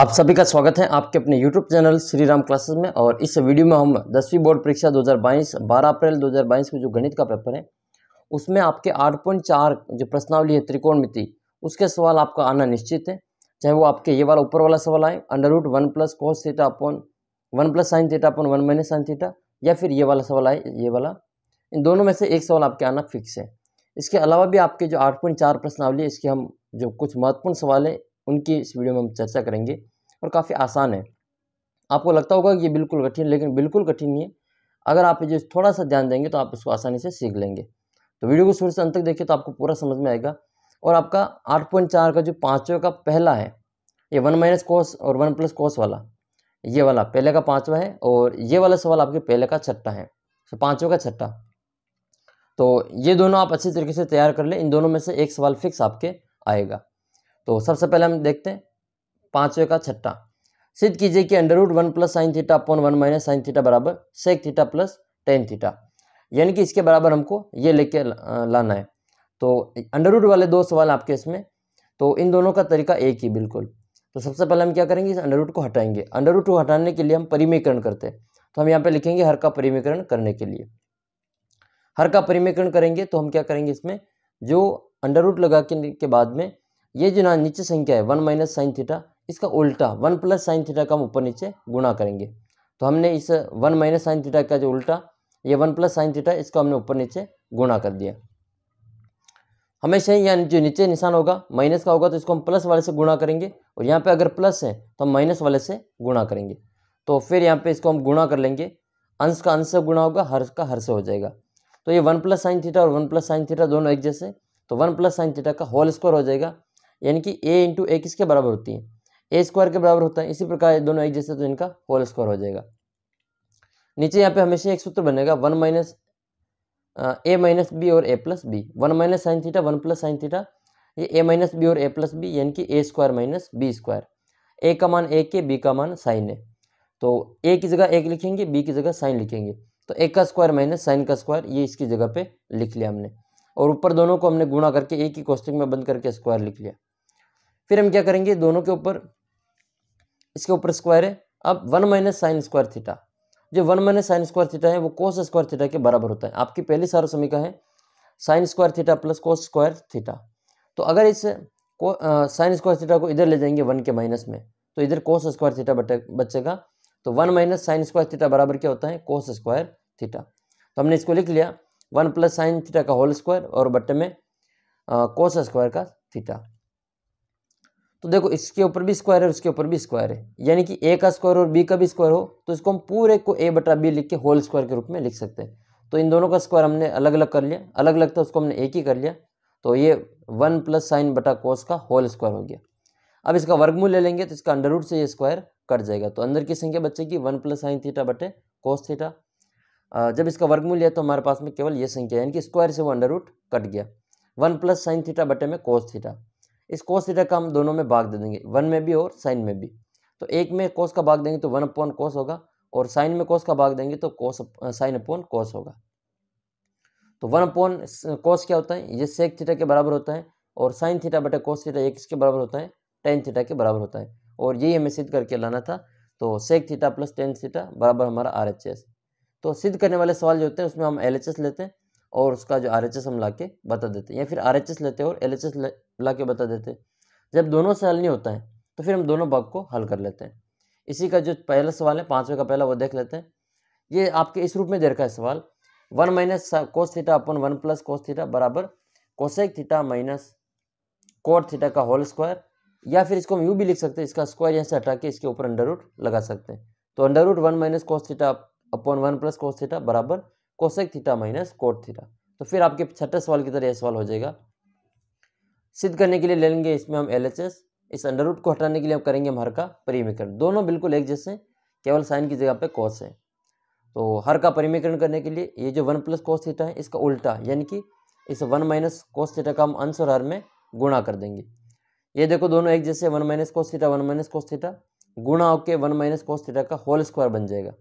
आप सभी का स्वागत है आपके अपने YouTube channel Shri Ram classes में और इस वीडियो में हम दसवीं बोर्ड परीक्षा 2022 12 अप्रैल 2022 को जो गणित का पेपर है उसमें आपके 8.4 जो प्रश्नावली है त्रिकोणमिति उसके सवाल आपका आना निश्चित है चाहे वो आपके ये वाला ऊपर वाला सवाल आए under root one plus cos theta upon one plus sine theta upon one minus sine theta या फिर ये वाला सवाल आए ये वाला इन दोनों में से एक सवाल आपके आना फिक्स है इसके अलावा भी आपके जो आठ पॉइंट चार प्रश्नावली इसके हम जो कुछ महत्वपूर्ण सवाल है उनकी इस वीडियो में हम चर्चा करेंगे और काफ़ी आसान है आपको लगता होगा कि ये बिल्कुल कठिन लेकिन बिल्कुल कठिन नहीं है अगर आप जो थोड़ा सा ध्यान देंगे तो आप इसको आसानी से सीख लेंगे तो वीडियो को शुरू से अंत तक देखिए तो आपको पूरा समझ में आएगा और आपका 8.4 का जो पाँचों का पहला है ये वन माइनस कोस और वन प्लस कोस वाला ये वाला पहले का पाँचवा है और ये वाला सवाल आपके पहले का छठा है तो पाँचों का छठा तो ये दोनों आप अच्छी तरीके से तैयार कर लें इन दोनों में से एक सवाल फिक्स आपके आएगा तो सबसे पहले हम देखते हैं पाँचवें का छठा सिद्ध कीजिए कि under root one plus sine theta upon one minus sine theta बराबर sec theta plus tan theta यानी कि इसके बराबर हमको ये लेके लाना है तो अंडर रूट वाले दो सवाल आपके इसमें तो इन दोनों का तरीका एक ही बिल्कुल तो सबसे पहले हम क्या करेंगे इस अंडर रूट को हटाएंगे अंडर रूट को हटाने के लिए हम परिमीकरण करते हैं तो हम यहाँ पे लिखेंगे हर का परिमीकरण करने के लिए हर का परिमीकरण करेंगे तो हम क्या करेंगे इसमें जो अंडर रूट लगा के, के बाद में ये जो ना नीचे संख्या है वन माइनस साइन थीटा इसका उल्टा वन प्लस साइन थीटा का हम ऊपर नीचे गुणा करेंगे तो हमने इस वन माइनस साइन थीटा का जो उल्टा ये वन प्लस साइन थीटा इसको हमने ऊपर नीचे गुणा कर दिया हमेशा ही यहाँ जो नीचे निशान होगा माइनस का होगा तो इसको हम प्लस वाले से गुणा करेंगे और यहाँ पे अगर प्लस है तो हम माइनस वाले से गुणा करेंगे तो फिर यहाँ पे इसको हम गुणा कर लेंगे अंश का अंश से गुणा होगा हर का हर से हो जाएगा तो ये वन प्लस साइन थीटा और वन प्लस साइन थीटा दोनों एक जैसे तो वन प्लस साइन थीटा का होल स्क्वायर हो जाएगा यानी कि ए इंटू ए किसके बराबर होती है ए स्क्वायर के बराबर होता है इसी प्रकार दोनों एक जैसे तो इनका होल स्क्वायर हो जाएगा नीचे यहाँ पे हमेशा एक सूत्र बनेगा one minus A minus B और A plus B one minus sine theta one plus sine theta ये ए माइनस बी और ए प्लस बी यानी कि A square minus B square A का मान ए के बी का मान साइन है तो ए की जगह एक लिखेंगे बी की जगह साइन लिखेंगे तो ए का स्क्वायर माइनस साइन का स्क्वायर ये इसकी जगह पे लिख लिया हमने और ऊपर दोनों को हमने गुणा करके एक ही कोष्टिक में बंद करके स्क्वायर लिख लिया फिर हम क्या करेंगे दोनों के ऊपर इसके ऊपर स्क्वायर है अब one minus sine square theta जो one minus sine square theta है वो कोस स्क्वायर थीटा के बराबर होता है आपकी पहली सारो समीका है sine square theta plus cos square theta तो अगर इस को साइन स्क्वायर थीटा को इधर ले जाएंगे वन के माइनस में तो इधर कोस स्क्वायर थीटा बटे बचेगा तो one minus sine square theta बराबर क्या होता है कोस स्क्वायर थीटा तो हमने इसको लिख लिया वन प्लस साइन थीटा का होल स्क्वायर और बट्टे में कोस स्क्वायर का थीटा तो देखो इसके ऊपर भी स्क्वायर है उसके ऊपर भी स्क्वायर है यानी कि ए का स्क्वायर और बी का भी स्क्वायर हो तो इसको हम पूरे को ए बटा बी लिख के होल स्क्वायर के रूप में लिख सकते हैं तो इन दोनों का स्क्वायर हमने अलग अलग कर लिया अलग अलग था उसको हमने एक ही कर लिया तो ये वन प्लस साइन बटा कोस का होल स्क्वायर हो गया अब इसका वर्गमूल ले लेंगे तो इसका अंडर रूट से ये स्क्वायर कट जाएगा तो अंदर की संख्या बचेगी वन प्लस साइन थीटा बटे कोस थीटा जब इसका वर्गमूल लिया तो हमारे पास में केवल ये संख्या यानी कि स्क्वायर से वो अंडर रूट कट गया वन प्लस साइन थीटा बटे में कोस थीटा इस कोस थीटा का हम दोनों में भाग दे देंगे वन में भी और साइन में भी तो एक में कोस का भाग देंगे तो वन अपॉन कोस होगा और साइन में कोस का भाग देंगे तो कोस साइन अपॉन कोस होगा तो वन अपॉन कोस क्या होता है ये सेक थीटा के बराबर होता है और साइन थीटा बटे कोस थीटा एक इसके बराबर होता है टेन थीटा के बराबर होता है और यही हमें सिद्ध करके लाना था तो sec theta plus tan theta बराबर हमारा आर एच एस तो सिद्ध करने वाले सवाल जो होते हैं उसमें हम एल एच एस लेते हैं और उसका जो आर हम ला के बता देते या फिर आर लेते और एल ला के बता देते जब दोनों से हल नहीं होता है तो फिर हम दोनों भाग को हल कर लेते हैं इसी का जो पहला सवाल है पाँचवें का पहला वो देख लेते हैं ये आपके इस रूप में दे रखा है सवाल one minus cos theta upon one plus cos theta बराबर cosec theta minus cot theta का होल स्क्वायर या फिर इसको हम यू भी लिख सकते हैं इसका स्क्वायर यहाँ से हटा के इसके ऊपर अंडर रूट लगा सकते हैं तो under root one minus cos theta upon one plus cos theta बराबर cosec theta minus cot theta तो फिर आपके छठे सवाल की तरह यह सवाल हो जाएगा सिद्ध करने के लिए ले लेंगे इसमें हम एल एच एस इस अंडर रूट को हटाने के लिए हम करेंगे हम हर का परिमीकरण दोनों बिल्कुल एक जैसे केवल साइन की जगह पे कॉस है तो हर का परिमीकरण करने के लिए ये जो वन प्लस कोस थीटा है इसका उल्टा यानी कि इस वन माइनस कोस थीटा का हम अंश और हर में गुणा कर देंगे ये देखो दोनों एक जैसे one minus cos theta one minus cos theta गुणा होकर वन माइनस कोस थीटा का होल स्क्वायर बन जाएगा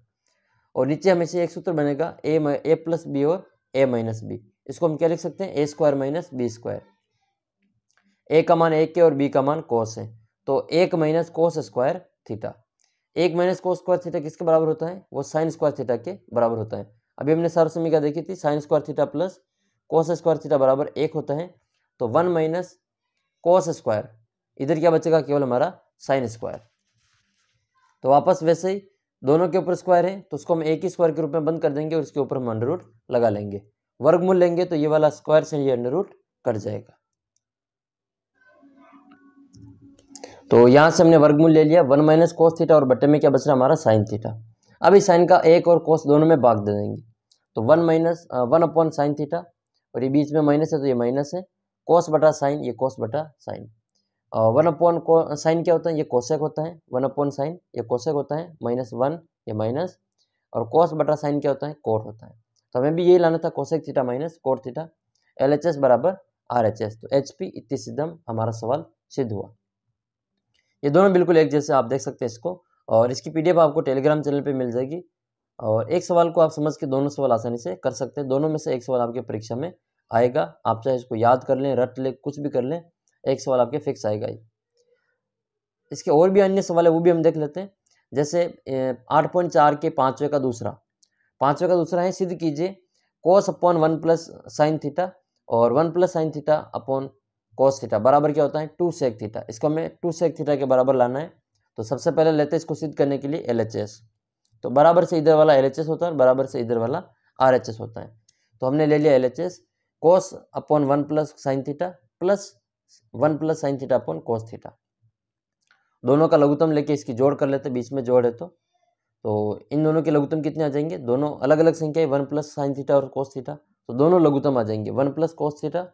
और नीचे हमेशा एक सूत्र बनेगा ए ए प्लस बी और ए माइनस बी इसको हम क्या लिख सकते हैं A square minus B square A का मान एक के और बी का मान कोस है तो एक माइनस कोस स्क्वायर थीटा एक माइनस कोस स्क्वायर थीटा किसके बराबर होता है वो साइन स्क्वायर थीटा के बराबर होता है अभी हमने सर्वसमीका देखी थी sine square theta plus cos square theta बराबर एक होता है तो वन माइनस कोस स्क्वायर इधर क्या बचेगा केवल हमारा साइन स्क्वायर तो वापस वैसे ही दोनों के ऊपर स्क्वायर है तो उसको हम एक ही स्क्वायर के रूप में बंद कर देंगे और इसके ऊपर हम अंडर रूट लगा लेंगे वर्गमूल लेंगे तो ये वाला स्क्वायर से ये अंडर रूट कट जाएगा तो यहाँ से हमने वर्गमूल ले लिया वन माइनस कोस थीटा और बट्टे में क्या बच रहा है हमारा साइन थीटा अब इस साइन का एक और कोस दोनों में भाग दे देंगे तो one minus one upon sine theta और ये बीच में माइनस है तो ये माइनस है कोस बटा साइन ये कोस बटा साइन वन अपॉन साइन क्या होता है ये कोशेक होता है वन अपॉन साइन ये कोशेक होता है माइनस वन ये माइनस और कोस बटा साइन क्या होता है कोट होता है तो हमें भी यही लाना था cosec theta minus cot theta L H S बराबर आर एच एस तो एच पी इतनी सिद्धम हमारा सवाल सिद्ध हुआ ये दोनों बिल्कुल एक जैसे आप देख सकते हैं इसको और इसकी पी आपको टेलीग्राम चैनल पर मिल जाएगी और एक सवाल को आप समझ के दोनों सवाल आसानी से कर सकते हैं दोनों में से एक सवाल आपके परीक्षा में आएगा आप चाहे इसको याद कर लें रट लें कुछ भी कर लें एक सवाल आपके फिक्स आएगा ही इसके और भी अन्य सवाल है वो भी हम देख लेते हैं जैसे आठ पॉइंट चार के पाँचवें का दूसरा पाँचवें का दूसरा है सिद्ध कीजिए cos upon one plus sine theta और one plus sine theta upon cos theta बराबर क्या होता है टू सेक थीटा इसको हमें टू सेक थीटा के बराबर लाना है तो सबसे पहले लेते हैं इसको सिद्ध करने के लिए एल तो बराबर से इधर वाला एल होता है बराबर से इधर वाला आर होता है तो हमने ले लिया L H S cos upon one plus sine theta plus one plus sine theta upon cos theta दोनों का लघुतम लेके इसकी जोड़ कर लेते बीच में जोड़ है तो तो इन दोनों के लघुतम कितने आ जाएंगे दोनों अलग अलग संख्या है वन प्लस साइन थीटा और कोस थीटा तो दोनों लघुतम आ जाएंगे one plus cos theta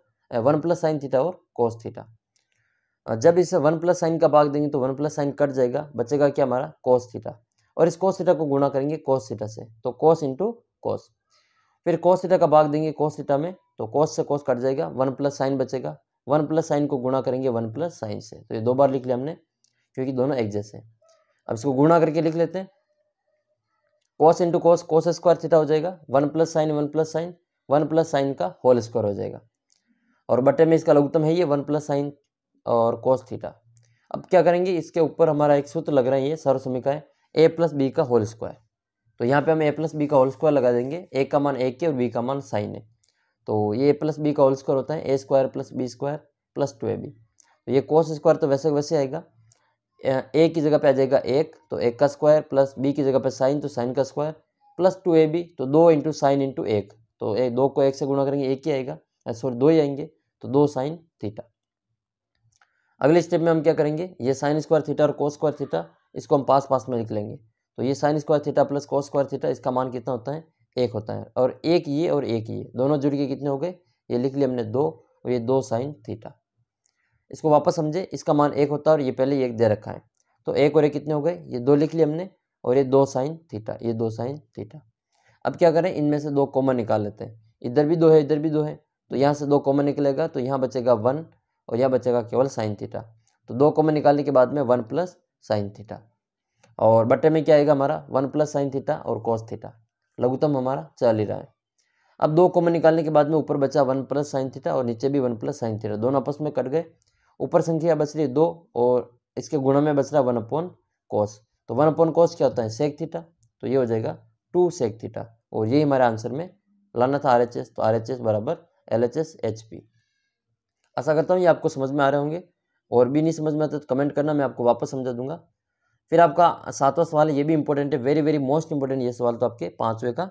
one plus sine theta और कोस थीटा जब इसे वन प्लस साइन का भाग देंगे तो वन प्लस साइन कट जाएगा बचेगा क्या हमारा कोस थीटा और इस कोस थीटा को गुणा करेंगे कोस थीटा से तो कोस इंटू कोस फिर कोस थीटा का भाग देंगे कोस थीटा में तो कोस से कोस कट जाएगा वन प्लस साइन बचेगा वन प्लस साइन को गुणा करेंगे वन प्लस साइन से तो ये दो बार लिख लिया हमने क्योंकि दोनों एग्जेस हैं अब इसको गुणा करके लिख लेते हैं cos into cos cos square theta हो जाएगा one plus sine one plus sine one plus sine का होल स्क्वायर हो जाएगा और बटे में इसका लघुत्तम है ये वन प्लस साइन और कॉस थीटा अब क्या करेंगे इसके ऊपर हमारा एक सूत्र लग रहा है ये सर्व समीकाय ए प्लस बी का होल स्क्वायर तो यहाँ पे हम ए प्लस बी का होल स्क्वायर लगा देंगे ए का मान ए के और बी का मान साइन है तो ये प्लस बी का होल स्क्वायर होता है A square plus B square plus two A B तो ये कोस स्क्वायर तो वैसे वैसे आएगा ए की जगह पे आ जाएगा एक तो एक का स्क्वायर प्लस बी की जगह पे साइन तो साइन का square plus two A B तो दो इंटू साइन इंटू एक तो एक दो को एक से गुणा करेंगे एक ही आएगा सॉरी दो ही आएंगे तो दो साइन थीटा अगले स्टेप में हम क्या करेंगे ये साइन स्क्वायर थीटा और कोस स्क्वायर थीटा इसको हम पास पास में लिख लेंगे तो ये sine square theta plus cos square theta इसका मान कितना होता है एक होता है और एक ये और एक ये दोनों जुड़ के कितने हो गए ये लिख लिए हमने दो और ये दो साइन थीटा इसको वापस समझे इसका मान एक होता है और ये पहले एक दे रखा है तो एक और एक कितने हो गए ये दो लिख लिए हमने और ये दो साइन थीटा ये दो साइन थीटा अब क्या करें इनमें से दो कॉमन निकाल लेते हैं इधर भी दो है इधर भी दो है तो यहाँ से दो कॉमन निकलेगा तो यहाँ बचेगा वन और यहाँ बचेगा केवल साइन थीटा तो दो कॉमन निकालने के बाद में वन प्लस साइन थीटा और बट्टे में क्या आएगा हमारा वन प्लस साइन थीटा और कॉस थीटा लघुतम हमारा चल ही रहा है अब दो कॉमन निकालने के बाद में ऊपर बचा वन प्लस साइन थीटा और नीचे भी वन प्लस साइन थीटा दोनों आपस में कट गए ऊपर संख्या बच रही दो और इसके गुणा में बच रहा वन अपॉन कॉस तो वन अपॉन कॉस क्या होता है सेक थीटा तो ये हो जाएगा टू सेक थीटा और ये हमारे आंसर में लाना था आर एच एस तो आर एच एस बराबर L H S H P आशा करता हूँ ये आपको समझ में आ रहे होंगे और भी नहीं समझ में आता तो कमेंट करना मैं आपको वापस समझा दूंगा फिर आपका सातवां सवाल ये भी इंपॉर्टेंट है वेरी वेरी मोस्ट इंपॉर्टेंट ये सवाल तो आपके पाँचवें का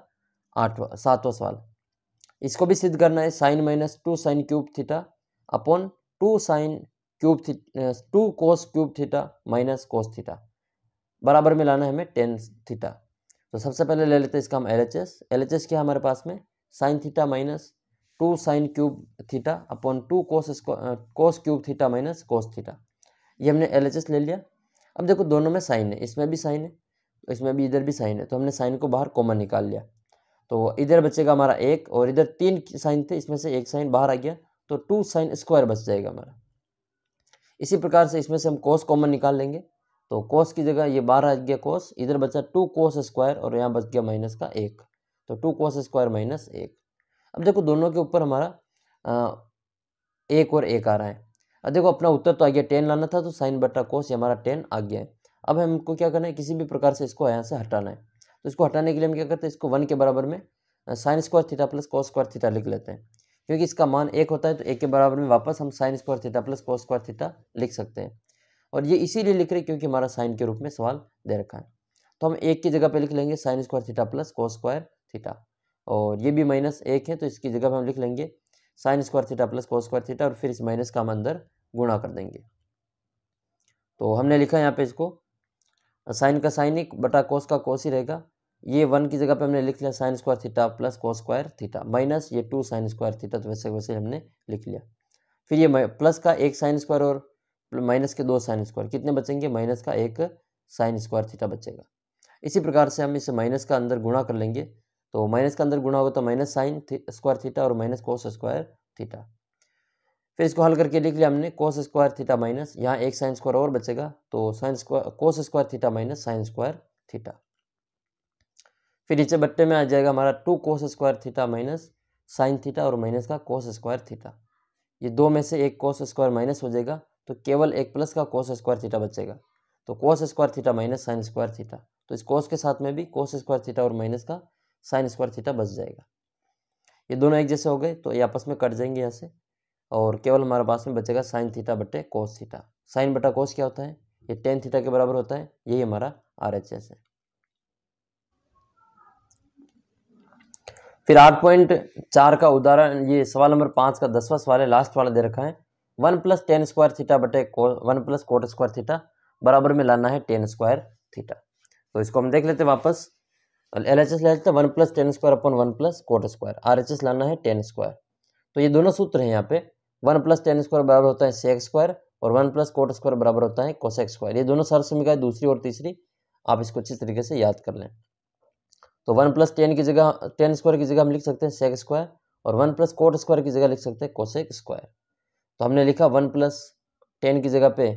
आठवा सातवां सवाल इसको भी सिद्ध करना है sine minus two sine cube theta upon two sine cube theta two cos cube theta minus cos theta बराबर में लाना है हमें टेन थीटा तो सबसे पहले ले लेते हैं इसका हम L H S L H S क्या हमारे पास में sine theta minus two sine cube theta upon two cos cos cube theta minus cos theta ये हमने एल एच एस ले लिया अब देखो दोनों में साइन है इसमें भी साइन है इसमें भी इधर भी साइन है तो हमने साइन को बाहर कॉमन निकाल लिया तो इधर बचेगा हमारा एक और इधर तीन साइन थे इसमें से एक साइन बाहर आ गया तो टू साइन स्क्वायर बच जाएगा हमारा इसी प्रकार से इसमें से हम कोस कॉमन निकाल लेंगे तो कोस की जगह ये बाहर आ गया कोस इधर बचा टू कोस स्क्वायर और यहाँ बच गया माइनस का एक तो टू कोस स्क्वायर माइनस एक अब देखो दोनों के ऊपर हमारा आ, एक और एक आ रहा है अब देखो अपना उत्तर तो आ गया टेन लाना था तो साइन बटा कोस हमारा टेन आ गया है अब हमको क्या करना है किसी भी प्रकार से इसको यहाँ से हटाना है तो इसको हटाने के लिए हम क्या करते हैं इसको वन के बराबर में sine square theta plus cos square theta लिख लेते हैं क्योंकि इसका मान एक होता है तो एक के बराबर में वापस हम sine square theta plus cos square theta लिख सकते हैं और ये इसीलिए लिख रहे हैं क्योंकि हमारा साइन के रूप में सवाल दे रखा है तो हम एक की जगह पर लिख लेंगे sine square theta plus cos square theta और ये भी माइनस एक है तो इसकी जगह पर हम लिख लेंगे sine square theta plus cos square theta और फिर इस माइनस का हम अंदर गुणा कर देंगे तो हमने लिखा यहाँ पे इसको साइन का साइन ही बटा कोस का कोस ही रहेगा ये वन की जगह पे हमने लिख लिया sine square theta plus cos square theta minus ये टू साइन स्क्वायर थीटा तो वैसे वैसे हमने लिख लिया फिर ये प्लस का एक साइन स्क्वायर और माइनस के दो साइन स्क्वायर कितने बचेंगे माइनस का एक साइन स्क्वायर थीटा बचेगा इसी प्रकार से हम इसे माइनस का अंदर गुणा कर लेंगे तो माइनस के अंदर गुणा होगा तो माइनस साइन स्क्वायर थीटा और माइनस कोस स्क्वायर थीटा फिर इसको हल करके लिख लिया हमने कोस स्क्वायर थीटा माइनस यहाँ एक साइन स्क्वायर और बचेगा तो sine square cos square theta minus sine square theta फिर नीचे बट्टे में आ जाएगा हमारा two cos square theta minus sine theta और माइनस का कोस स्क्वायर थीटा ये दो में से एक कोस स्क्वायर माइनस हो जाएगा तो केवल एक प्लस का कोस स्क्वायर थीटा बचेगा तो cos square theta minus sine square theta तो इस कोस के साथ में भी कोस स्क्वायर थीटा और माइनस का साइन स्क्वायर थीटा बच जाएगा ये दोनों एक जैसे हो गए तो ये आपस में कट जाएंगे यहाँ से और केवल हमारे पास में बचेगा साइन थीटा बटे कोस थीटा साइन बटा कोस क्या होता है ये टेन थीटा के बराबर होता है यही हमारा आर एच एस है फिर आठ पॉइंट चार का उदाहरण ये सवाल नंबर पाँच का दसवां सवाल है लास्ट वाला दे रखा है one plus tan square theta बटे one plus cot square theta बराबर में लाना है टेन स्क्वायर थीटा तो इसको हम देख लेते हैं वापस और एल एच एस लिया जाता है वन प्लस टेन स्क्वायर अपन one plus cot square R H S लाना है टेन स्क्वायर तो ये दोनों सूत्र हैं यहाँ पे वन प्लस टेन स्क्वायर बराबर होता है सेक्स स्क्वायर और वन प्लस कोट स्क्वायर बराबर होता है कोसेक्स स्क्वायर ये दोनों सर्व समीकरण दूसरी और तीसरी आप इसको अच्छी तरीके से याद कर लें तो वन प्लस टेन की जगह टेन स्क्वायर की जगह हम लिख सकते हैं सेक्स स्क्वायर और वन प्लस कोट स्क्वायर की जगह लिख सकते हैं कोसेक स्क्वायर तो हमने लिखा वन प्लस टेन की जगह पे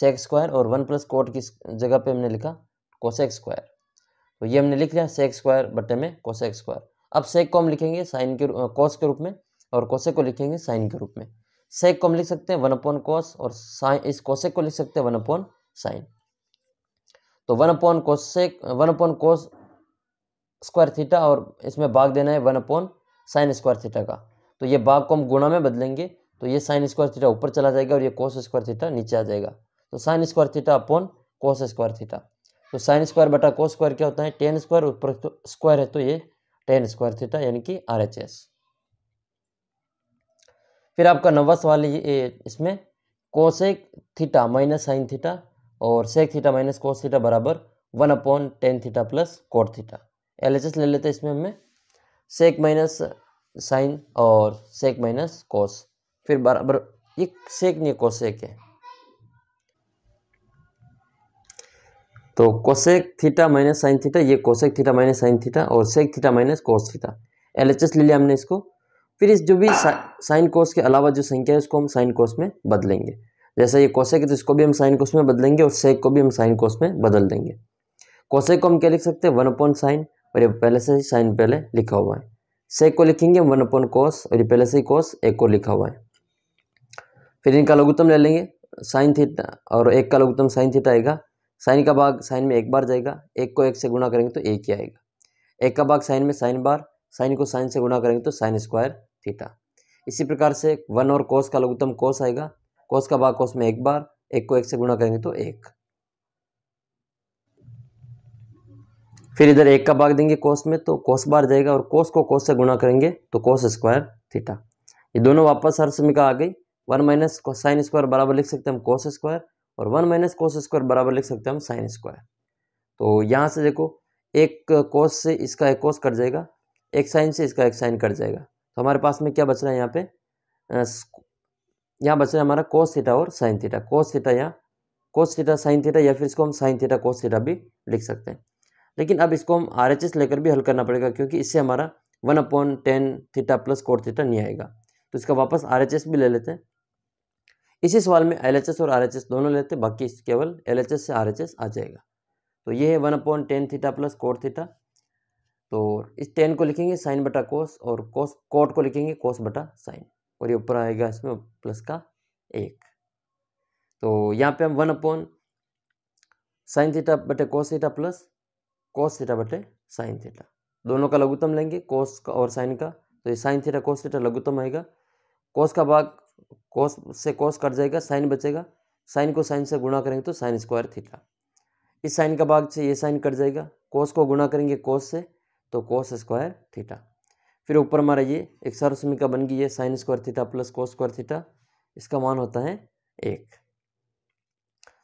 सेक स्क्वायर और वन प्लस कोट की जगह पे हमने लिखा कोसेक स्क्वायर तो ये हमने लिख लिया सेक स्क्वायर बटे में कोसेक स्क्वायर अब सेक को हम लिखेंगे साइन के कोस के रूप में और कोसेक को लिखेंगे साइन के रूप में सेक को हम लिख सकते हैं वन अपॉन कोस और साइन इस कोसेक को लिख सकते हैं वन अपॉन साइन तो one upon cosec one upon cos square theta और इसमें भाग देना है one upon sine square theta का तो ये भाग को हम गुणा में बदलेंगे तो ये साइन स्क्वायर थीटा ऊपर चला जाएगा और ये कोस स्क्वायर थीटा नीचे आ जाएगा तो sine square theta upon cos square theta तो साइन स्क्वायर बटा को स्क्वायर क्या होता है टेन स्क्वायर ऊपर तो स्क्वायर है तो ये टेन स्क्वायर थीटा यानी कि आर एच एस फिर आपका नवा सवाल ये इसमें cosec theta minus sine theta और sec theta minus cos theta बराबर one upon tan theta plus cot theta L H S ले लेते हैं इसमें हमें सेक माइनस साइन और सेक माइनस कोस फिर बराबर ये सेक नहीं कोसेक है तो cosec theta minus sine theta ये cosec theta minus sine theta और sec theta minus cos theta L H S ले लिया हमने इसको फिर इस जो भी साइन कोस के अलावा जो संख्या है उसको हम साइन कोस में बदलेंगे जैसा ये कोसेक है तो इसको भी हम साइन कोस में बदलेंगे और सेक को भी हम साइन कोस में बदल देंगे कोसेक को हम क्या लिख सकते हैं वन अपॉन साइन और ये पहले से ही साइन पहले लिखा हुआ है सेक को लिखेंगे वन अपॉन कोस और ये पहले से ही कोस एक को लिखा हुआ है फिर इनका लघुत्तम ले लेंगे साइन थीटा और एक का लघुत्तम साइन थीटा आएगा साइन का भाग साइन में एक बार जाएगा एक को एक से गुणा करेंगे तो एक ही आएगा एक का भाग साइन में साइन बार साइन को साइन से गुणा करेंगे तो साइन स्क्वायर थीटा इसी प्रकार से वन और कोस का लघुत्तम कोस आएगा कोस का भाग कोस में एक बार एक को एक से गुणा करेंगे तो एक फिर इधर एक का भाग देंगे कोस में तो कोस बार जाएगा और कोस को कोस से गुणा करेंगे तो कोस स्क्वायर थीटा ये दोनों वापस हर समीका आ गई वन माइनस साइन स्क्वायर बराबर लिख सकते हैं हम कोस स्क्वायर और वन माइनस कोस स्क्वायर बराबर लिख सकते हैं हम साइन स्क्वायर तो यहाँ से देखो एक कोस से इसका एक कोस कट जाएगा एक साइन से इसका एक साइन कट जाएगा तो हमारे पास में क्या बच रहा है यहाँ पे यहाँ बच रहा है हमारा कोस थीटा और साइन थीटा कोस थीटा यहाँ कोस थीटा साइन थीटा या फिर इसको हम साइन थीटा कोस थीटा भी लिख सकते हैं लेकिन अब इसको हम आर एच एस लेकर भी हल करना पड़ेगा क्योंकि इससे हमारा one upon tan theta plus cot theta नहीं आएगा तो इसका वापस आर एच एस भी ले लेते हैं इसी सवाल में एल और आर दोनों लेते बाकी केवल एल से आर आ जाएगा तो ये है one upon tan theta plus cot theta तो इस टेन को लिखेंगे साइन बटा कोस और कोस कोट को लिखेंगे कोस बटा साइन और ये ऊपर आएगा इसमें प्लस का एक तो यहाँ पे हम वन अपॉन साइन थीटा बटे cos theta plus cos theta बटे साइन थीटा दोनों का लघुतम लेंगे कोस का और साइन का तो ये साइन थीटा कोस थीटा लघुतम आएगा कोस का भाग कोस से कोस कट जाएगा साइन बचेगा साइन को साइन से गुणा करेंगे तो साइन स्क्वायर थीटा इस साइन का भाग से ये साइन कट जाएगा कोस को गुणा करेंगे कोस से तो कोस स्क्वायर थीटा फिर ऊपर हमारा ये एक सर्वसमिका बन गई है sine square theta plus cos square theta इसका मान होता है एक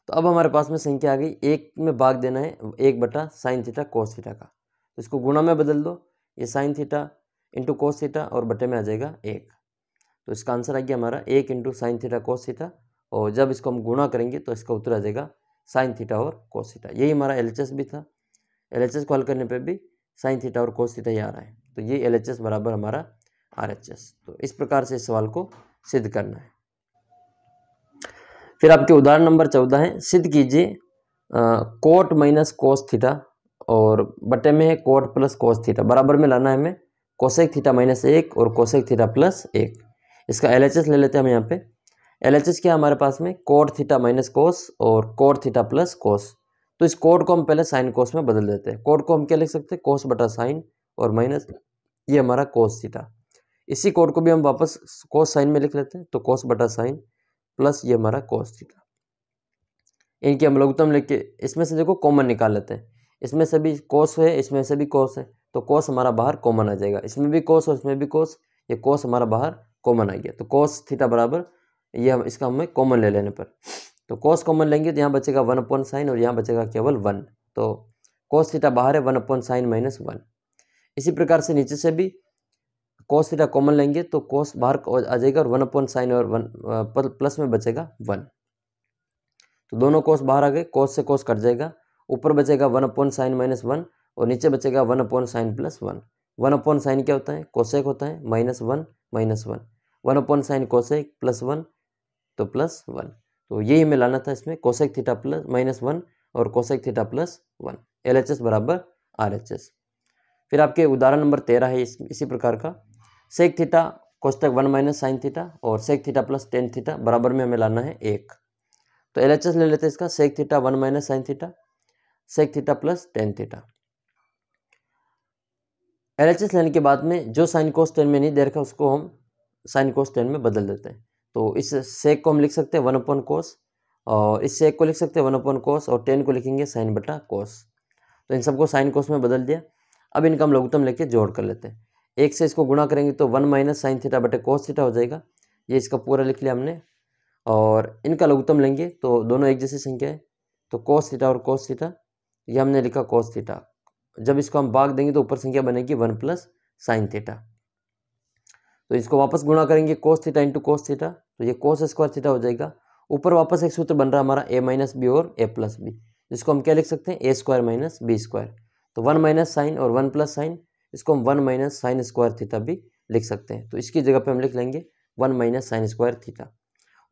तो अब हमारे पास में संख्या आ गई एक में भाग देना है एक बटा साइन थीटा कोस थीटा का तो इसको गुणा में बदल दो ये sine theta into cos theta और बटे में आ जाएगा एक तो इसका आंसर आ गया हमारा एक into sine theta cos theta और जब इसको हम गुणा करेंगे तो इसका उत्तर आ जाएगा साइन थीटा और कोस थीटा यही हमारा एल भी था एल को हल करने पर भी साइन थीटा और कोस थीटा ही आ रहा है तो ये एल बराबर हमारा आर तो इस प्रकार से इस सवाल को सिद्ध करना है फिर आपके उदाहरण नंबर चौदह है सिद्ध कीजिए कोट माइनस कोस थीटा और बटे में है कोट प्लस कोस थीटा बराबर में लाना है हमें कोसेक थीटा माइनस एक और कोसेक थीटा प्लस एक इसका एल ले लेते हैं हम यहाँ पे एल क्या हमारे पास में कोड थीटा माइनस कोस और कोड थीटा प्लस कोस तो इस कोड को हम पहले साइन कोस में बदल देते हैं कोड को हम क्या लिख सकते हैं कोस बटा साइन और माइनस ये हमारा कोस थीटा इसी कोड को भी हम वापस कोस साइन में लिख लेते हैं तो कोस बटा साइन प्लस ये हमारा कोस थीटा इनकी हम लघुतम तो लिख के इसमें से देखो कॉमन निकाल लेते हैं इसमें से भी कोस है इसमें से भी कोस है तो कोस हमारा बाहर कॉमन आ जाएगा इसमें भी कोस और इसमें भी कोस ये कोस हमारा बाहर कॉमन आ गया तो कॉस थीटा बराबर ये हम इसका हमें कॉमन ले लेने पर तो कॉस कॉमन लेंगे तो यहाँ बचेगा वन अपॉन साइन और यहाँ बचेगा केवल वन तो कॉस थीटा बाहर है one upon sine minus one इसी प्रकार से नीचे से भी कॉस थीटा कॉमन लेंगे तो कॉस बाहर आ जाएगा और वन अपॉन साइन और वन प्लस में बचेगा वन तो दोनों कोस बाहर आ गए कोस से कोस कट जाएगा ऊपर बचेगा one upon sine minus one और नीचे बचेगा one upon sine plus one one upon sine क्या होता है कोसेक होता है minus one minus one one upon sine cosec plus one तो प्लस वन तो यही हमें लाना था इसमें cosec theta plus minus one और cosec theta plus one L H S बराबर आर एच एस फिर आपके उदाहरण नंबर तेरह है इस, इसी प्रकार का सेक थीटा कोष्टक वन माइनस साइन थीटा और sec theta plus tan theta बराबर में हमें लाना है एक तो एल एच एस ले लेते हैं इसका sec theta one minus sine theta sec theta plus tan theta L H S लेने के बाद में जो साइन कोस टेन में नहीं दे रखा उसको हम साइन कोस टेन में बदल देते हैं तो इस सेक को हम लिख सकते हैं वन अपन कोस और इस सेक को लिख सकते हैं वन अपन कोस और टेन को लिखेंगे साइन बटा कोस तो इन सबको साइन कोस में बदल दिया अब इनका हम लघुत्तम लेके जोड़ कर लेते हैं एक से इसको गुणा करेंगे तो वन माइनस साइन थीटा बटे कोस थीटा हो जाएगा ये इसका पूरा लिख लिया हमने और इनका लघुत्तम लेंगे तो दोनों एक जैसी संख्या है तो कोस थीटा और कोस थीटा ये हमने लिखा कोस थीटा जब इसको हम भाग देंगे तो ऊपर संख्या बनेगी वन प्लस साइन थीटा तो इसको वापस गुणा करेंगे cos theta into cos theta तो ये कोस स्क्वायर थीटा हो जाएगा ऊपर वापस एक सूत्र बन रहा हमारा ए माइनस बी और ए प्लस बी जिसको हम क्या लिख सकते हैं A square minus B square तो वन माइनस साइन और वन प्लस साइन इसको हम one minus sine square theta भी लिख सकते हैं तो इसकी जगह पे हम लिख लेंगे one minus sine square theta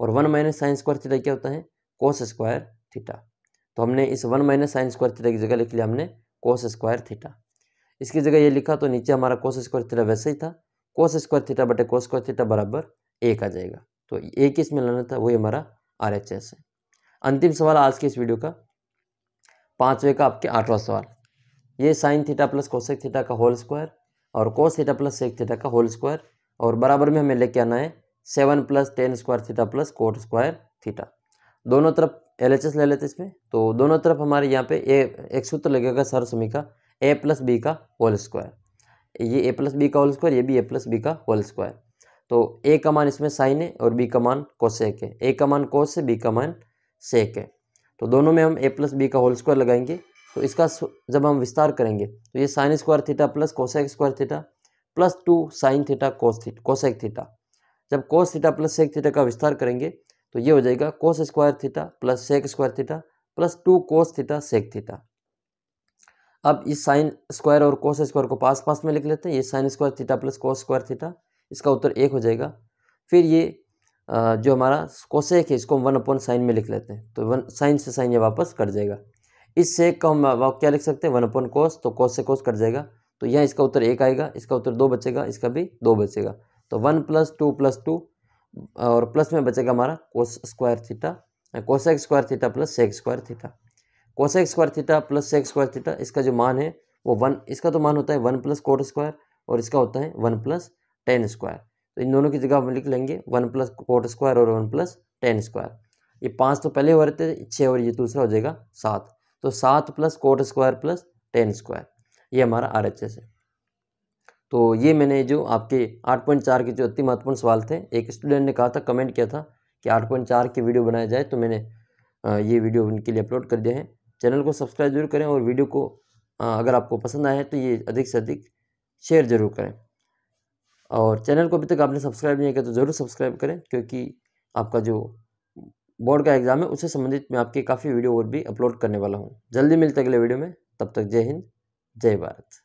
और one minus sine square theta क्या होता है कोस स्क्वायर थीटा तो हमने इस one minus sine square theta की जगह लिख लिया हमने कोस स्क्वायर थीटा इसकी जगह ये लिखा तो नीचे हमारा कोस स्क्वायर थीटा वैसे ही था कोस स्क्वायर थीटा बटे कोस स्क्वायर थीटा बराबर एक आ जाएगा तो ए किस में लाना था वही हमारा आर एच एस है अंतिम सवाल आज के इस वीडियो का पाँचवें का आपके आठवां सवाल ये sine theta plus cosec theta का होल स्क्वायर और cos theta plus sec theta का होल स्क्वायर और बराबर में हमें लेके आना है seven plus tan square theta plus cot square theta दोनों तरफ एल एच एस ले लेते इसमें तो दोनों तरफ हमारे यहाँ पे ए एक सूत्र लगेगा सरसमी का ए प्लस बी का होल स्क्वायर ये ए प्लस बी का होल स्क्वायर ये भी ए प्लस बी का होल स्क्वायर तो ए का मान इसमें साइन है और बी का मान कोसेक है ए का मान कोस है बी का मान सेक है तो दोनों में हम ए प्लस बी का होल स्क्वायर लगाएंगे तो इसका जब हम विस्तार करेंगे तो ये sine square theta plus cosec square theta plus two sine theta cos theta cosec theta जब cos theta plus sec theta का विस्तार करेंगे तो ये हो जाएगा cos square theta plus sec square theta plus two cos theta sec theta अब इस साइन स्क्वायर और कोस स्क्वायर को पास पास में लिख लेते हैं ये sine square theta plus cos square theta इसका उत्तर एक हो जाएगा फिर ये जो हमारा कोसेक है इसको हम वन अपॉन साइन में लिख लेते हैं तो वन साइन से साइन ये वापस कट जाएगा इस सेक को हम क्या लिख सकते हैं वन अपॉन कोस तो कोस से कोस कट जाएगा तो यहाँ इसका उत्तर एक आएगा इसका उत्तर दो बचेगा इसका भी दो बचेगा तो one plus two plus two और प्लस में बचेगा हमारा cos square theta cosec square theta plus sec square theta cosec square theta plus sec square theta इसका जो मान है वो वन इसका तो मान होता है वन प्लस कोट स्क्वायर और इसका होता है वन प्लस टेन स्क्वायर तो इन दोनों की जगह हम लिख लेंगे वन प्लस कोट स्क्वायर और वन प्लस टेन स्क्वायर ये पाँच तो पहले हो रहे थे छः और ये दूसरा हो जाएगा सात तो सात plus cot square plus tan square ये हमारा आर एच एस है तो ये मैंने जो आपके आठ पॉइंट चार के जो अति महत्वपूर्ण सवाल थे एक स्टूडेंट ने कहा था कमेंट किया था कि आठ पॉइंट चार की वीडियो बनाया जाए तो मैंने ये वीडियो उनके लिए अपलोड कर दिया है चैनल को सब्सक्राइब जरूर करें और वीडियो को अगर आपको पसंद आए तो ये अधिक से अधिक शेयर ज़रूर करें और चैनल को अभी तक आपने सब्सक्राइब नहीं किया तो ज़रूर सब्सक्राइब करें क्योंकि आपका जो बोर्ड का एग्ज़ाम है उससे संबंधित मैं आपके काफ़ी वीडियो और भी अपलोड करने वाला हूँ जल्दी मिलते अगले वीडियो में तब तक जय हिंद जय भारत